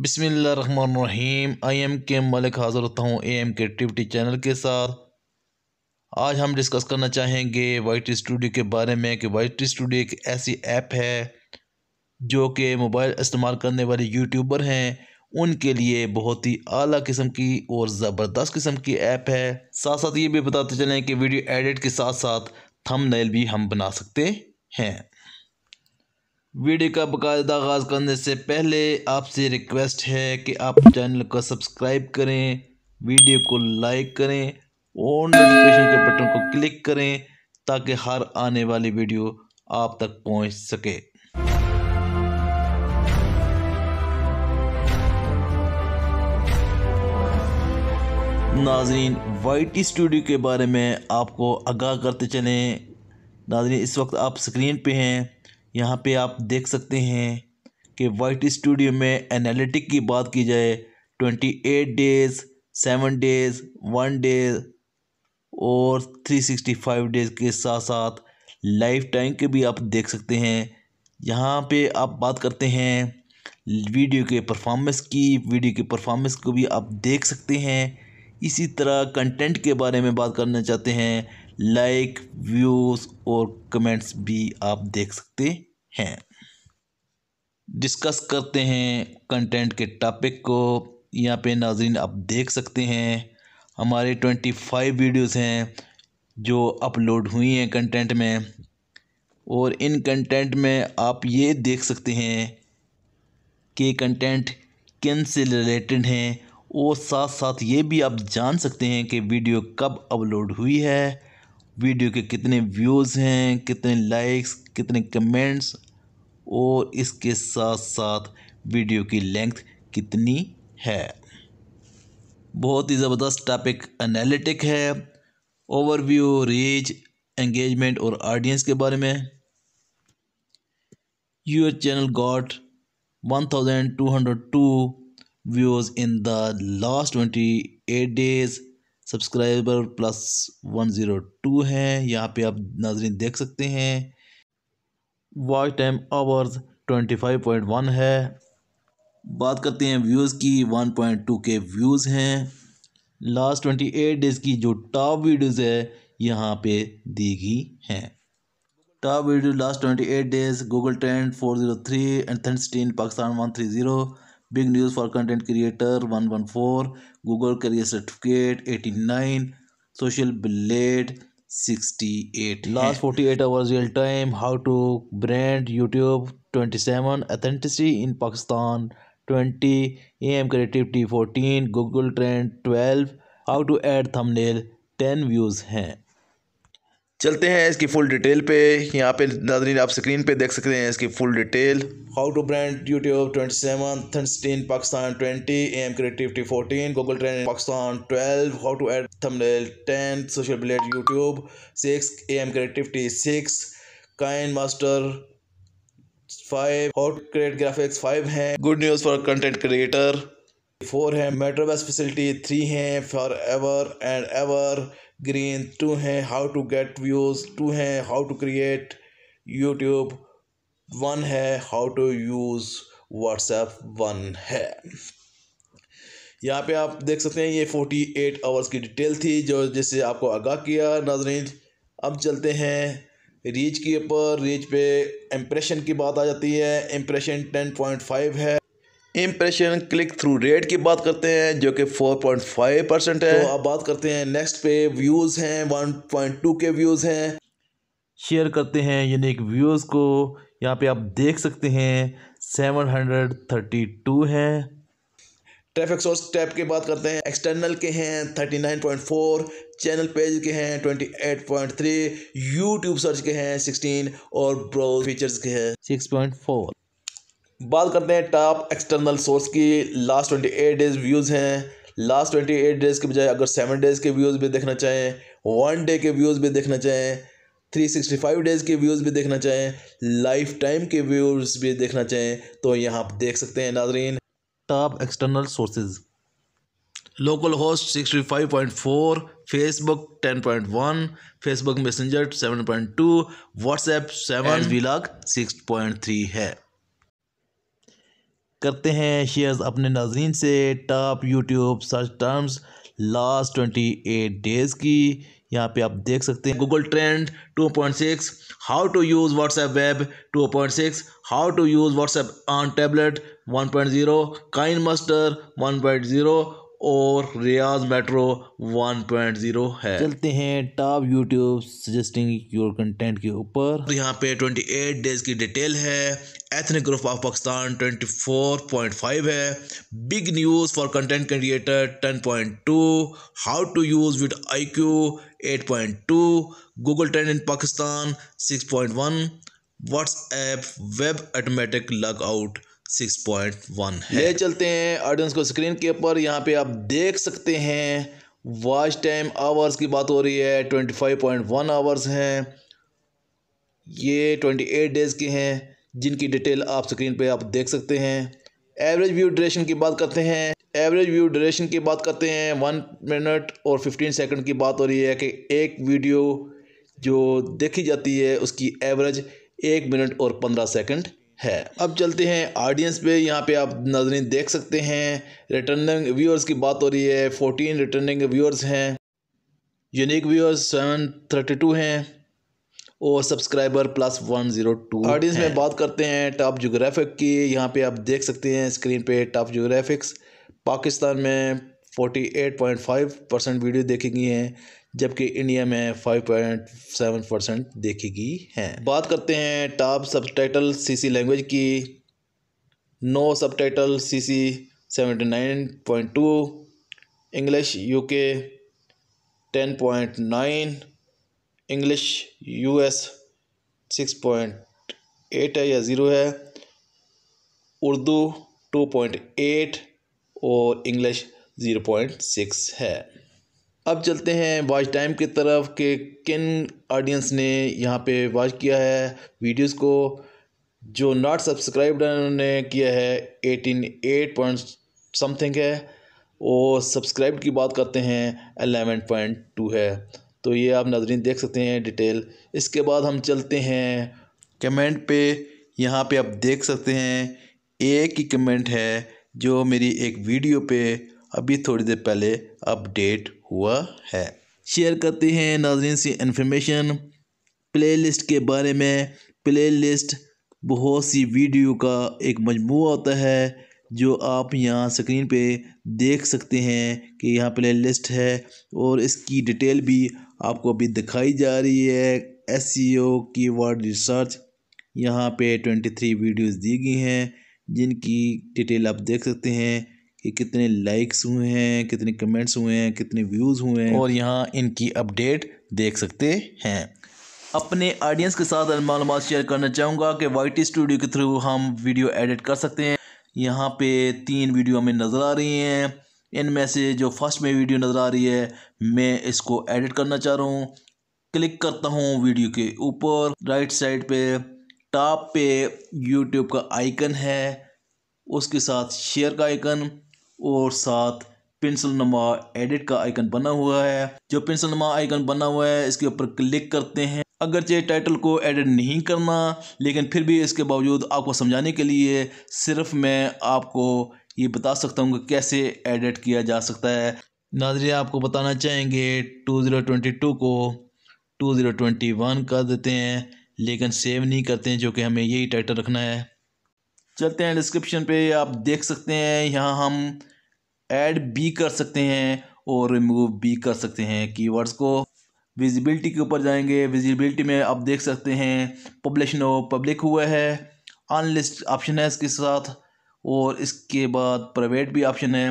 Rahim I am के मलिक हाज़िर होता हूँ ए एम के टिवटी चैनल के साथ आज हम डिस्कस करना चाहेंगे वाइट स्टूडियो के बारे में कि वाइट स्टूडियो एक ऐसी ऐप है जो कि मोबाइल इस्तेमाल करने वाले यूट्यूबर हैं उनके लिए बहुत ही आला किस्म की और ज़बरदस्त किस्म की ऐप है साथ साथ ये भी बताते चलें कि वीडियो एडिट के साथ साथ थंबनेल भी हम बना सकते हैं वीडियो का बकायदा आगाज़ करने से पहले आपसे रिक्वेस्ट है कि आप चैनल को सब्सक्राइब करें वीडियो को लाइक करें और नोटिफिकेशन के बटन को क्लिक करें ताकि हर आने वाली वीडियो आप तक पहुंच सके नाजरीन वाई स्टूडियो के बारे में आपको आगाह करते चलें नाजरीन इस वक्त आप स्क्रीन पे हैं यहाँ पे आप देख सकते हैं कि वाइट स्टूडियो में एनालिटिक की बात की जाए twenty eight days seven days one days और थ्री सिक्सटी फाइव डेज़ के साथ साथ लाइफ टाइम के भी आप देख सकते हैं यहाँ पे आप बात करते हैं वीडियो के परफॉर्मेंस की वीडियो के परफॉर्मेंस को भी आप देख सकते हैं इसी तरह कंटेंट के बारे में बात करना चाहते हैं लाइक व्यूज़ और कमेंट्स भी आप देख सकते हैं डिस्कस करते हैं कंटेंट के टॉपिक को यहाँ पे नाजरीन आप देख सकते हैं हमारे ट्वेंटी फाइव वीडियोज़ हैं जो अपलोड हुई हैं कंटेंट में और इन कंटेंट में आप ये देख सकते हैं कि कंटेंट किन से रिलेटेड हैं और साथ साथ ये भी आप जान सकते हैं कि वीडियो कब अपलोड हुई है वीडियो के कितने व्यूज़ हैं कितने लाइक्स कितने कमेंट्स और इसके साथ साथ वीडियो की लेंथ कितनी है बहुत ही ज़बरदस्त टॉपिक एनालिटिक है ओवरव्यू रीच एंगेजमेंट और ऑडियंस के बारे में two hundred two 1202 in the last twenty 28 days subscriber plus one zero two हैं यहाँ पे आप नाजरीन देख सकते हैं watch time hours twenty five point one है बात करते हैं व्यूज़ की one point two K views हैं लास्ट ट्वेंटी एट डेज़ की जो टॉप वीडियोज़ है यहाँ पे दी गई हैं top video last twenty eight days Google trend four zero three and thirteen Pakistan one three zero big news for content creator one one four Google career certificate eighty nine social बिलेट sixty eight last forty eight hours real time how to brand YouTube twenty seven authenticity in Pakistan twenty A M creative T fourteen Google trend twelve how to add thumbnail ten views हैं चलते हैं इसकी full detail पे यहाँ पे नाजरीन आप screen पे देख सकते हैं इसकी full detail how to brand YouTube twenty seven thirteen Pakistan twenty M creativity fourteen Google trend Pakistan twelve how to add thumbnail ten social ब्लेट YouTube six A M creativity six KineMaster five how to create graphics five हैं good news for content creator four हैं metrobus facility three हैं for ever and ever green two हैं how to get views two हैं how to create YouTube one है how to use WhatsApp one है यहाँ पे आप देख सकते हैं ये फोर्टी एट आवर्स की डिटेल थी जो जिससे आपको आगाह किया नाजरीन अब चलते हैं रीच के ऊपर रीच पे इम्प्रेशन की बात आ जाती है इम्प्रेशन टेन पॉइंट फाइव है इम्प्रेशन क्लिक थ्रू रेट की बात करते हैं जो कि 4.5 परसेंट है तो आप बात करते हैं नेक्स्ट पे व्यूज़ हैं 1.2 के व्यूज़ हैं शेयर करते हैं यानी कि व्यूज़ को यहाँ पे आप देख सकते हैं 732 है ट्रैफिक सोर्स टैप की बात करते हैं एक्सटर्नल के हैं 39.4 चैनल पेज के हैं 28.3 यूट्यूब सर्च के हैं 16 और ब्राउज फीचर्स के हैं 6.4 बात करते हैं टॉप एक्सटर्नल सोर्स की last twenty eight days views हैं लास्ट ट्वेंटी एट डेज़ के बजाय अगर सेवन डेज़ के व्यूज़ भी देखना चाहें वन डे के व्यूज़ भी देखना चाहें थ्री सिक्सटी फाइव डेज़ के व्यूज़ भी देखना चाहें लाइफ टाइम के व्यूज़ भी देखना चाहें तो यहाँ आप देख सकते हैं नाजरीन top external sources local host sixty five point four Facebook ten point one Facebook messenger seven point two WhatsApp seven वी लाख सिक्स पॉइंट थ्री है करते हैं शेयर्स अपने नाजरन से top YouTube search terms last twenty eight days की यहाँ पे आप देख सकते हैं Google trend 2.6 how to use WhatsApp web 2.6 how to use WhatsApp on tablet 1.0 KineMaster zero और रियाज मेट्रो 1.0 है चलते हैं top YouTube suggesting your content के ऊपर यहाँ पे 28 डेज की डिटेल है एथनिक ग्रुप ऑफ पाकिस्तान 24.5 है big news for content creator 10.2 how to use with IQ 8.2 Google trend in Pakistan 6.1 WhatsApp web automatic log out 6.1 है ले चलते हैं ऑडियंस को स्क्रीन के ऊपर यहाँ पे आप देख सकते हैं वॉच टाइम आवर्स की बात हो रही है 25.1 आवर्स हैं ये 28 डेज़ के हैं जिनकी डिटेल आप स्क्रीन पे आप देख सकते हैं एवरेज व्यू ड्यूरेशन की बात करते हैं एवरेज व्यू ड्यूरेशन की बात करते हैं वन मिनट और फिफ्टीन सेकेंड की बात हो रही है कि एक वीडियो जो देखी जाती है उसकी एवरेज एक मिनट और पंद्रह सेकेंड है अब चलते हैं ऑडियंस पे यहाँ पे आप नजरें देख सकते हैं रिटर्निंग व्यूअर्स की बात हो रही है फोर्टीन रिटर्निंग व्यूअर्स हैं unique viewers seven thirty two हैं और subscriber plus one zero two audience में बात करते हैं टॉप जोग्राफिक की यहाँ पे आप देख सकते हैं स्क्रीन पे टॉप जोग्राफिक्स पाकिस्तान में forty eight point five percent video देखी गई हैं जबकि इंडिया में 5.7 परसेंट देखी गई हैं बात करते हैं top subtitle C C language की no subtitle C C seventy nine point two English U K ten point nine English U S six point eight है या ज़ीरो है उर्दू टू पॉइंट एट और English zero point six है अब चलते हैं watch time की तरफ कि किन ऑडियंस ने यहाँ पे वॉच किया है वीडियोस को जो नॉट सब्सक्राइब्ड उन्होंने किया है एटीन एट पॉइंट समथिंग है वो सब्सक्राइब की बात करते हैं एलेवन पॉइंट टू है तो ये आप नजरें देख सकते हैं डिटेल इसके बाद हम चलते हैं कमेंट पे यहाँ पे आप देख सकते हैं एक ही कमेंट है जो मेरी एक वीडियो पे अभी थोड़ी देर पहले अपडेट हुआ है शेयर करते हैं नाजरन से इन्फॉर्मेशन लिस्ट के बारे में लिस्ट बहुत सी वीडियो का एक मजमू होता है जो आप यहाँ स्क्रीन पे देख सकते हैं कि यहाँ लिस्ट है और इसकी डिटेल भी आपको अभी दिखाई जा रही है एस सी ओ की वर्ड रिसर्च यहाँ पे ट्वेंटी थ्री वीडियोज़ दी गई हैं जिनकी डिटेल आप देख सकते हैं कि कितने लाइक्स हुए हैं कितने कमेंट्स हुए हैं कितने व्यूज़ हुए हैं और यहाँ इनकी अपडेट देख सकते हैं अपने ऑडियंस के साथ मालूम शेयर करना चाहूँगा कि वाई स्टूडियो के थ्रू हम वीडियो एडिट कर सकते हैं यहाँ पे तीन वीडियो हमें नज़र आ रही हैं इनमें से जो फर्स्ट में वीडियो नज़र आ रही है मैं इसको एडिट करना चाह रहा हूँ क्लिक करता हूँ वीडियो के ऊपर राइट साइड पे टॉप पे यूट्यूब का आइकन है उसके साथ शेयर का आइकन और साथ पेंसिल नमा एडिट का आइकन बना हुआ है जो पेंसिल नमा आइकन बना हुआ है इसके ऊपर क्लिक करते हैं अगरचे टाइटल को एडिट नहीं करना लेकिन फिर भी इसके बावजूद आपको समझाने के लिए सिर्फ मैं आपको ये बता सकता हूँ कि कैसे एडिट किया जा सकता है नाजरे आपको बताना चाहेंगे 2022 को 2021 कर देते हैं लेकिन सेव नहीं करते हैं जो कि हमें यही टाइटल रखना है चलते हैं डिस्क्रिप्शन पे आप देख सकते हैं यहाँ हम ऐड भी कर सकते हैं और रिमूव बी कर सकते हैं कीवर्ड्स को विजिबिलिटी के ऊपर जाएंगे विजिबिलिटी में आप देख सकते हैं पब्लिशन ओ पब्लिक हुआ है अनलिस्ट ऑप्शन है इसके साथ और इसके बाद प्राइवेट भी ऑप्शन है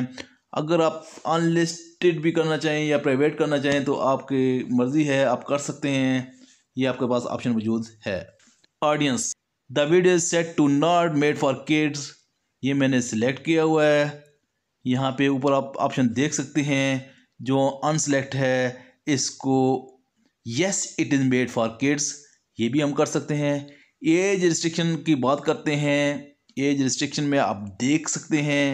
अगर आप अनलिस्टेड भी करना चाहें या प्राइवेट करना चाहें तो आपकी मर्ज़ी है आप कर सकते हैं ये आपके पास ऑप्शन मौजूद है audience the video is set to not made for kids ये मैंने सिलेक्ट किया हुआ है यहाँ पे ऊपर आप ऑप्शन देख सकते हैं जो अनसेलेक्ट है इसको yes it is made for kids ये भी हम कर सकते हैं एज रिस्ट्रिक्शन की बात करते हैं एज रिस्ट्रिक्शन में आप देख सकते हैं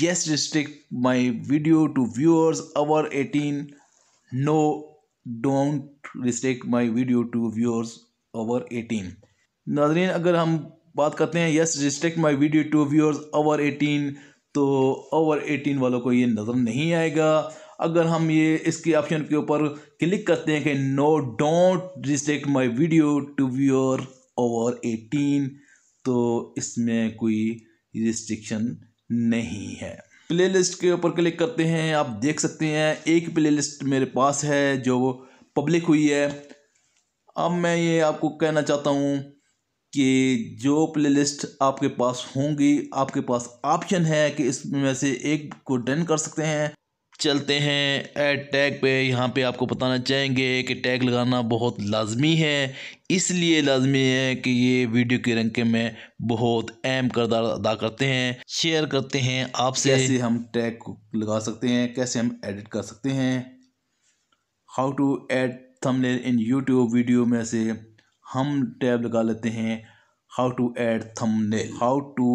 yes restrict my video to viewers over eighteen no don't restrict my video to viewers over eighteen नाजरीन अगर हम बात करते हैं yes restrict my video to viewers over eighteen तो ओवर एटीन वालों को ये नज़र नहीं आएगा अगर हम ये इसके ऑप्शन के ऊपर क्लिक करते हैं कि no don't restrict my video to viewer over eighteen तो इसमें कोई रिस्ट्रिक्शन नहीं है प्लेलिस्ट के ऊपर क्लिक करते हैं आप देख सकते हैं एक प्लेलिस्ट मेरे पास है जो पब्लिक हुई है अब मैं ये आपको कहना चाहता हूँ कि जो प्लेलिस्ट आपके पास होंगी आपके पास ऑप्शन है कि इसमें से एक को डन कर सकते हैं चलते हैं एड टैग पे यहाँ पे आपको बताना चाहेंगे कि टैग लगाना बहुत लाजमी है इसलिए लाजमी है कि ये वीडियो के रंग के में बहुत अहम करदार अदा करते हैं शेयर करते हैं आपसे कैसे हम टैग लगा सकते हैं कैसे हम एडिट कर सकते हैं how to add thumbnail in YouTube video में से हम टैब लगा लेते हैं how to add thumbnail how to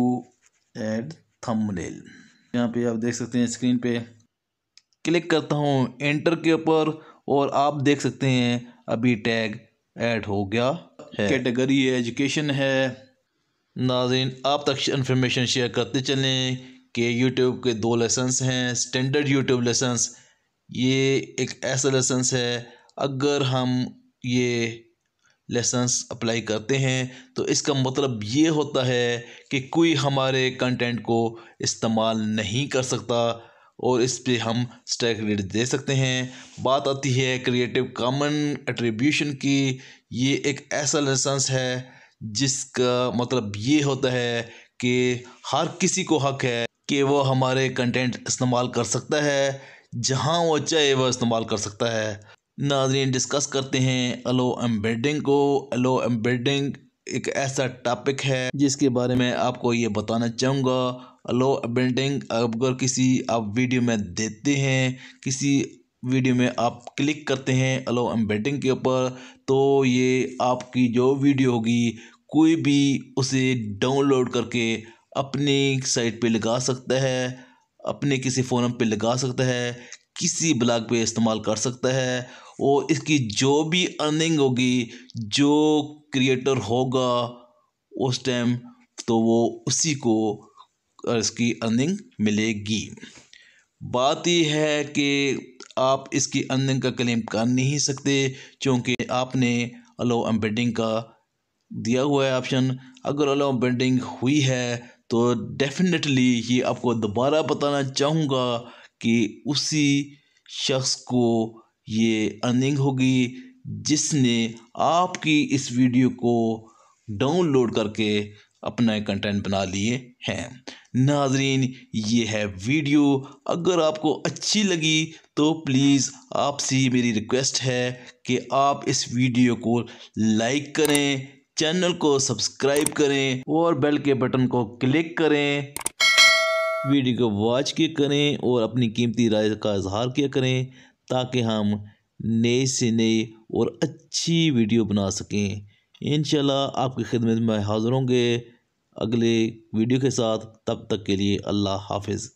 add thumbnail यहाँ पे आप देख सकते हैं स्क्रीन पे क्लिक करता हूँ एंटर के ऊपर और आप देख सकते हैं अभी टैग ऐड हो गया है कैटेगरी है एजुकेशन है नाजिन आप तक इन्फॉर्मेशन शेयर करते चलें कि यूट्यूब के दो लेसन्स हैं स्टैंडर्ड यूट्यूब लेसन्स ये एक ऐसा लेसन्स है अगर हम ये लेसन्स अप्लाई करते हैं तो इसका मतलब ये होता है कि कोई हमारे कंटेंट को इस्तेमाल नहीं कर सकता और इस पर हम स्टैक रेट दे सकते हैं बात आती है क्रिएटिव कॉमन एट्रीब्यूशन की ये एक ऐसा लेसन्स है जिसका मतलब ये होता है कि हर किसी को हक है कि वो हमारे कंटेंट इस्तेमाल कर सकता है जहाँ वो चाहे वह इस्तेमाल कर सकता है नाजरीन डिस्कस करते हैं अलो एम्बेडिंग को अलो एम्बेडिंग एक ऐसा टॉपिक है जिसके बारे में आपको ये बताना चाहूँगा अलो एम्बेडिंग अगर किसी आप वीडियो में देते हैं किसी वीडियो में आप क्लिक करते हैं अलो एम्बेडिंग के ऊपर तो ये आपकी जो वीडियो होगी कोई भी उसे डाउनलोड करके अपनी साइट पे लगा सकता है अपने किसी फोरम पे लगा सकता है किसी ब्लॉग पे इस्तेमाल कर सकता है वो इसकी जो भी अर्निंग होगी जो क्रिएटर होगा उस टाइम तो वो उसी को इसकी अर्निंग मिलेगी बात यह है कि आप इसकी अर्निंग का क्लेम कर नहीं सकते क्योंकि आपने अलो एम्बेडिंग का दिया हुआ है ऑप्शन अगर अलो एम्बेडिंग हुई है तो डेफिनेटली ये आपको दोबारा बताना चाहूँगा कि उसी शख्स को ये अर्निंग होगी जिसने आपकी इस वीडियो को डाउनलोड करके अपना कंटेंट बना लिए हैं नाजरीन ये है वीडियो अगर आपको अच्छी लगी तो प्लीज़ आपसे मेरी रिक्वेस्ट है कि आप इस वीडियो को लाइक करें चैनल को सब्सक्राइब करें और बेल के बटन को क्लिक करें वीडियो को वॉच किया करें और अपनी कीमती राय का इजहार किया करें ताकि हम नए से नए और अच्छी वीडियो बना सकें इन आपकी खिदमत में हाज़िर होंगे अगले वीडियो के साथ तब तक के लिए अल्लाह हाफिज़